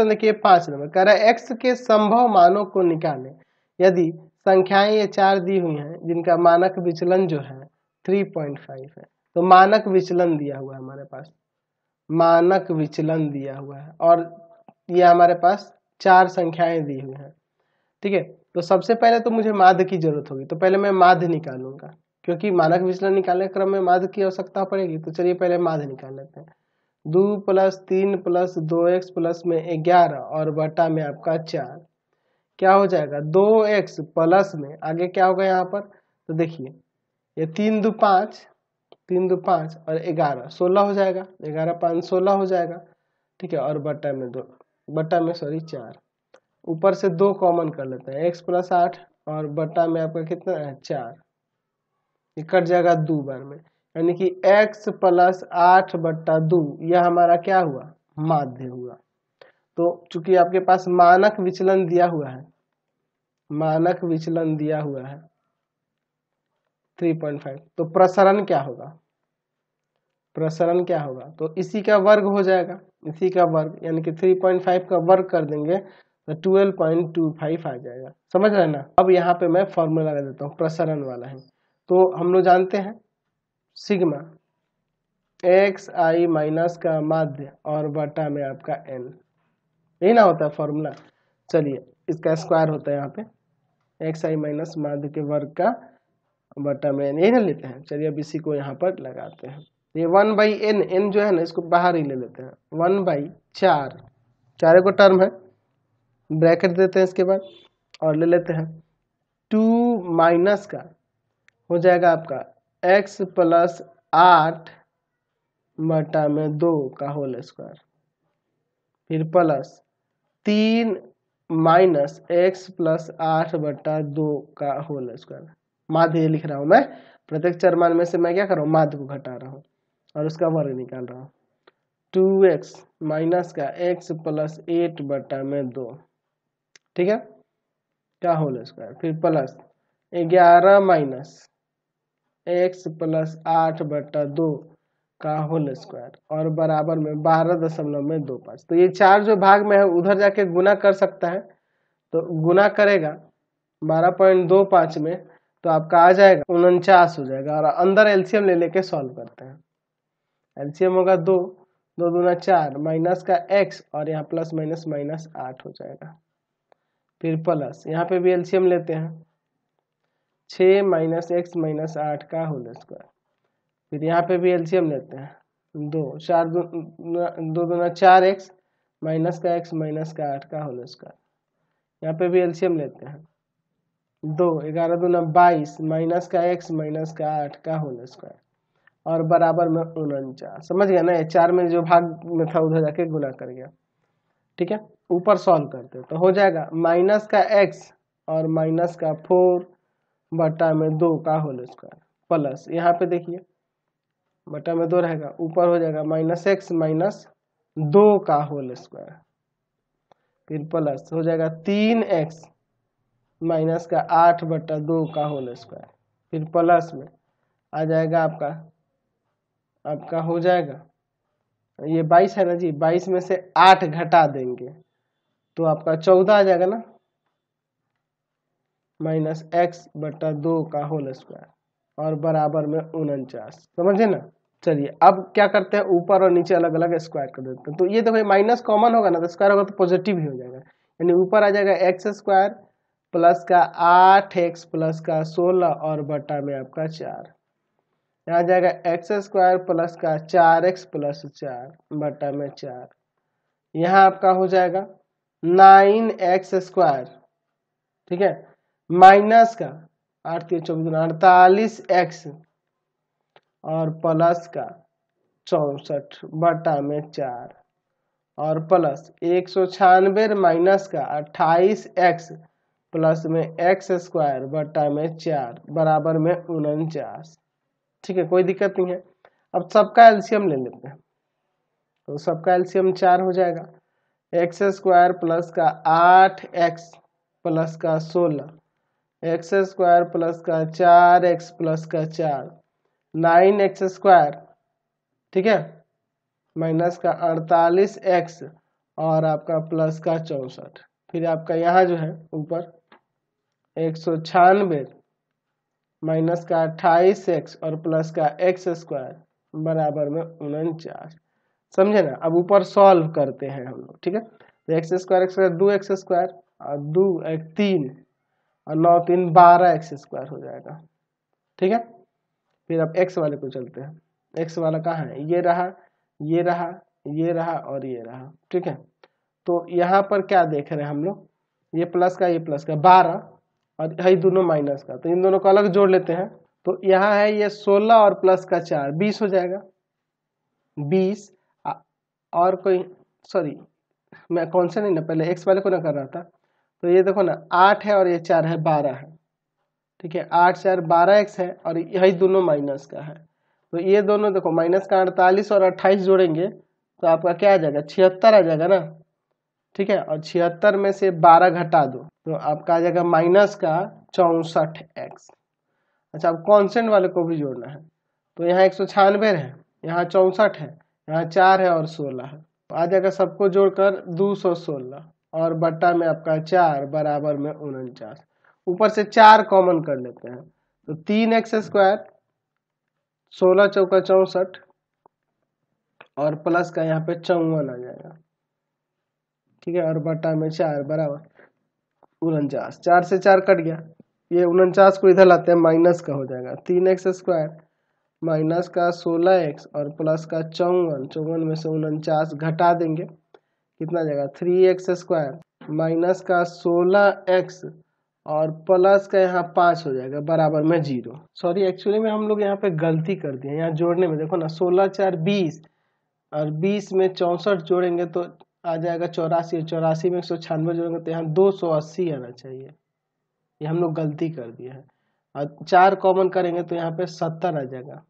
question देखिए पांच number कह रहा है एक्स के संभव मानों को निकालें यदि संख्याएं ये चार दी हुई हैं जिनका मानक विचलन जो है थ्री पॉइंट फाइव है तो मानक विचलन दिया हुआ है हमारे पास मानक विचलन दिया हुआ है और ये हमारे पास चार संख्याएं दी हुई हैं ठीक है तो सबसे पहले तो मुझे माध्य की जरूरत होगी तो पहले मैं माध्य निकालूंगा क्योंकि मानक विचलन निकालने क्रम में माध्य की आवश्यकता पड़ेगी तो चलिए पहले माध्य निकाल लेते हैं दो प्लस तीन प्लस दो एक्स प्लस में ग्यारह और बटा में आपका चार क्या हो जाएगा दो एक्स प्लस में आगे क्या होगा यहाँ पर तो देखिए ये तीन दो पाँच तीन दो पाँच और ग्यारह सोलह हो जाएगा ग्यारह पाँच सोलह हो जाएगा ठीक है और बटा में दो बटा में सॉरी चार ऊपर से दो कॉमन कर लेते हैं एक्स प्लस आठ और बटा में आपका कितना है चार ये कट जाएगा दो बार में यानी कि x प्लस आठ बट्टा दो यह हमारा क्या हुआ माध्य हुआ तो चूंकि आपके पास मानक विचलन दिया हुआ है मानक विचलन दिया हुआ है 3.5 तो प्रसरण क्या होगा प्रसरण क्या होगा तो इसी का वर्ग हो जाएगा इसी का वर्ग यानी कि 3.5 का वर्ग कर देंगे तो 12.25 आ जाएगा समझ रहे ना अब यहाँ पे मैं फॉर्मूला लगा देता हूँ प्रसरण वाला है तो हम लोग जानते हैं सिग्मा एक्स आई माइनस का माध्य और बटा में आपका एन यही ना होता है फॉर्मूला चलिए इसका स्क्वायर होता है यहाँ पे एक्स आई माइनस माध्य के वर्ग का बटा में एन यही ना लेते हैं चलिए अब इसी को यहाँ पर लगाते हैं ये वन बाई एन एन जो है ना इसको बाहर ही ले लेते हैं वन बाई चार चार को टर्म है ब्रैकेट देते हैं इसके बाद और ले लेते हैं टू माइनस का हो जाएगा आपका एक्स प्लस आठ बटा में दो का होल स्क्वायर फिर प्लस तीन माइनस एक्स प्लस आठ बटा दो का होल स्क्वायर माध्य लिख रहा हूं मैं प्रत्येक चरमान मान में से मैं क्या कर रहा हूँ माध्य को घटा रहा हूं और उसका वर्ग निकाल रहा हूं टू एक्स माइनस का एक्स प्लस एट बटा में दो ठीक है क्या होल स्क्वायर फिर प्लस ग्यारह माइनस एक्स प्लस आठ बटा दो का होल स्क्वायर और बराबर में बारह दशमलव में दो पाँच तो ये चार जो भाग में है उधर जाके गुना कर सकता है तो गुना करेगा बारह पॉइंट दो पाँच में तो आपका आ जाएगा उनचास हो जाएगा और अंदर एलसीएम ले लेके सॉल्व करते हैं एलसीएम होगा दो दो दूना चार माइनस का एक्स और यहाँ प्लस माइनस माइनस आठ हो जाएगा फिर प्लस यहाँ पे भी एलसीएम लेते हैं छः माइनस एक्स माइनस आठ का होल स्क्वायर फिर यहाँ पे भी एलसीएम लेते हैं दो चार दो दो चार एक्स माइनस का एक्स माइनस का आठ का होल स्क्वायर यहाँ पे भी एलसीएम लेते हैं दो ग्यारह दूना बाईस माइनस का एक्स माइनस का आठ का होल स्क्वायर और बराबर में उनचास समझ गया ना ये चार में जो भाग में था उधर जाके गुना कर गया ठीक है ऊपर सॉल्व करते तो हो जाएगा माइनस का एक्स और माइनस का फोर बटा में दो का होल स्क्वायर प्लस यहाँ पे देखिए बटा में दो रहेगा ऊपर हो जाएगा माइनस एक्स माइनस दो का होल स्क्वायर फिर प्लस हो जाएगा तीन एक्स माइनस का आठ बटा दो का होल स्क्वायर फिर प्लस में आ जाएगा आपका आपका हो जाएगा ये बाईस है ना जी बाईस में से आठ घटा देंगे तो आपका चौदह आ जाएगा ना माइनस एक्स बटा दो का होल स्क्वायर और बराबर में उनचास समझे ना चलिए अब क्या करते हैं ऊपर और नीचे अलग अलग स्क्वायर कर देते हैं तो ये देखो भाई माइनस कॉमन होगा ना तो स्क्वायर होगा तो पॉजिटिव ही हो जाएगा यानी ऊपर आ जाएगा एक्स स्क्वायर प्लस का आठ एक्स प्लस का सोलह और बटा में आपका चार यहाँ जाएगा एक्स स्क्वायर प्लस का चार एक्स प्लस चार बटा में चार यहाँ आपका हो जाएगा नाइन एक्स स्क्वायर ठीक है माइनस का आठ तीन चौबीस गुना अड़तालीस एक्स और प्लस का चौसठ बटा में चार और प्लस एक सौ छियानवे माइनस का अट्ठाईस एक्स प्लस में एक्स स्क्वायर बटा में चार बराबर में उनचास ठीक है कोई दिक्कत नहीं है अब सबका एल्सियम ले लेते हैं तो सबका एल्सियम चार हो जाएगा एक्स स्क्वायर प्लस का आठ एक्स प्लस का सोलह एक्स स्क्वायर प्लस का चार एक्स प्लस का चार नाइन एक्स स्क्वायर ठीक है माइनस का अड़तालीस एक्स और आपका प्लस का चौसठ फिर आपका यहाँ जो है ऊपर एक सौ छियानबे माइनस का अट्ठाईस एक्स और प्लस का एक्स स्क्वायर बराबर में उनचास समझे ना अब ऊपर सॉल्व करते हैं हम लोग ठीक है एक्स स्क्वायर एक्स स्क्वायर दो एक्स स्क्वायर और दो एक तीन और नौ तीन बारह एक्स स्क्वायर हो जाएगा ठीक है फिर अब एक्स वाले को चलते हैं एक्स वाला कहाँ है ये रहा ये रहा ये रहा और ये रहा ठीक है तो यहाँ पर क्या देख रहे हैं हम लोग ये प्लस का ये प्लस का बारह और है दोनों माइनस का तो इन दोनों को अलग जोड़ लेते हैं तो यहाँ है ये सोलह और प्लस का चार बीस हो जाएगा बीस और कोई सॉरी मैं कौन सा नहीं ना पहले एक्स वाले को ना कर रहा था तो ये देखो ना आठ है और ये चार है बारह है ठीक है आठ चार बारह एक्स है और यही दोनों माइनस का है तो ये दोनों देखो माइनस का अड़तालीस और अट्ठाईस जोड़ेंगे तो आपका क्या आ जाएगा छिहत्तर आ जाएगा ना ठीक है और छिहत्तर में से बारह घटा दो तो आपका आ जाएगा माइनस का चौंसठ एक्स अच्छा अब कॉन्सेंट वाले को भी जोड़ना है तो यहाँ एक सौ छियानवे है यहाँ चौंसठ है यहाँ चार है और सोलह है तो आ जाएगा सबको जोड़कर दो सौ सोलह और बट्टा में आपका चार बराबर में उनचास ऊपर से चार कॉमन कर लेते हैं तो तीन एक्स स्क्वायर सोलह चौका चौसठ और प्लस का यहाँ पे चौवन आ जाएगा ठीक है और बट्टा में चार बराबर उनचास चार से चार कट गया ये उनचास को इधर लाते हैं माइनस का हो जाएगा तीन एक्स स्क्वायर माइनस का सोलह एक्स और प्लस का चौवन चौवन में से उनचास घटा देंगे कितना जाएगा थ्री एक्स स्क्वायर माइनस का सोलह एक्स और प्लस का यहाँ पाँच हो जाएगा बराबर में जीरो सॉरी एक्चुअली में हम लोग यहाँ पे गलती कर दिए यहाँ जोड़ने में देखो ना सोलह चार बीस और बीस में चौंसठ जोड़ेंगे तो आ जाएगा चौरासी और चौरासी में एक सौ छियानवे जोड़ेंगे तो यहाँ दो सौ अस्सी आना चाहिए ये हम लोग गलती कर दिए हैं और चार कॉमन करेंगे तो यहाँ पे सत्तर आ जाएगा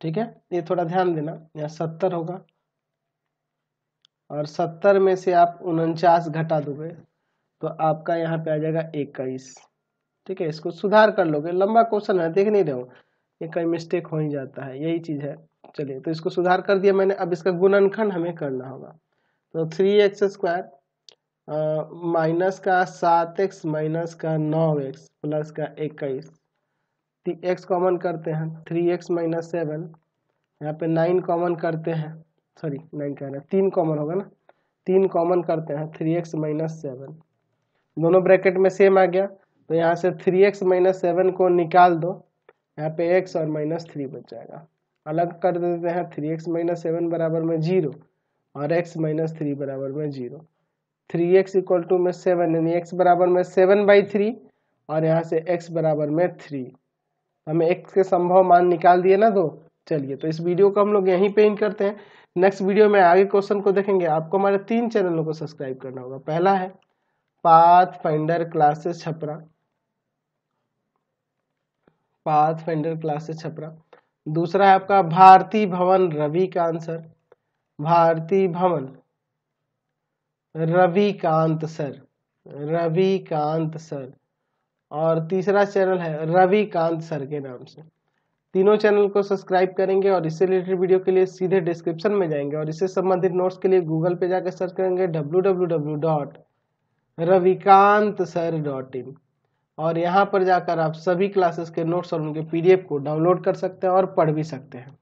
ठीक है ये थोड़ा ध्यान देना यहाँ सत्तर होगा और सत्तर में से आप उनचास घटा दोगे तो आपका यहाँ पे आ जाएगा इक्कीस ठीक है इसको सुधार कर लोगे लंबा क्वेश्चन है देख नहीं रहे हो ये कई मिस्टेक हो ही जाता है यही चीज़ है चलिए तो इसको सुधार कर दिया मैंने अब इसका गुणनखंड हमें करना होगा तो थ्री एक्स स्क्वायर माइनस का सात एक्स माइनस का नौ एक्स प्लस का इक्कीस एक्स कॉमन करते हैं थ्री एक्स माइनस सेवन यहाँ पे नाइन कॉमन करते हैं सॉरी नहीं कह रहे तीन कॉमन होगा ना तीन कॉमन करते हैं थ्री एक्स माइनस सेवन दोनों ब्रैकेट में सेम आ गया तो यहाँ से थ्री एक्स माइनस सेवन को निकाल दो यहाँ पे एक्स और माइनस थ्री बच जाएगा अलग कर देते हैं थ्री एक्स माइनस सेवन बराबर में जीरो और एक्स माइनस थ्री बराबर में zero three x equal to में सेवन यानी एक्स बराबर में सेवन बाई थ्री और यहाँ से एक्स बराबर में थ्री हमें एक्स के संभव मान निकाल दिए ना दो चलिए तो इस वीडियो को हम लोग यहीं पे इन करते हैं नेक्स्ट वीडियो में आगे क्वेश्चन को देखेंगे आपको हमारे तीन चैनलों को सब्सक्राइब करना होगा पहला है path finder classes Chhapra path finder classes Chhapra दूसरा है आपका भारती भवन रवि का answer Bharati Bhavan Ravi Kant sir Ravi Kant sir और तीसरा चैनल है रवि कांत सर के नाम से तीनों चैनल को सब्सक्राइब करेंगे और इससे रिलेटेड वीडियो के लिए सीधे डिस्क्रिप्शन में जाएंगे और इससे संबंधित नोट्स के लिए गूगल पे जाकर सर्च करेंगे W W W dot Ravikant sir dot in और यहाँ पर जाकर आप सभी क्लासेस के नोट्स और उनके पीडीएफ को डाउनलोड कर सकते हैं और पढ़ भी सकते हैं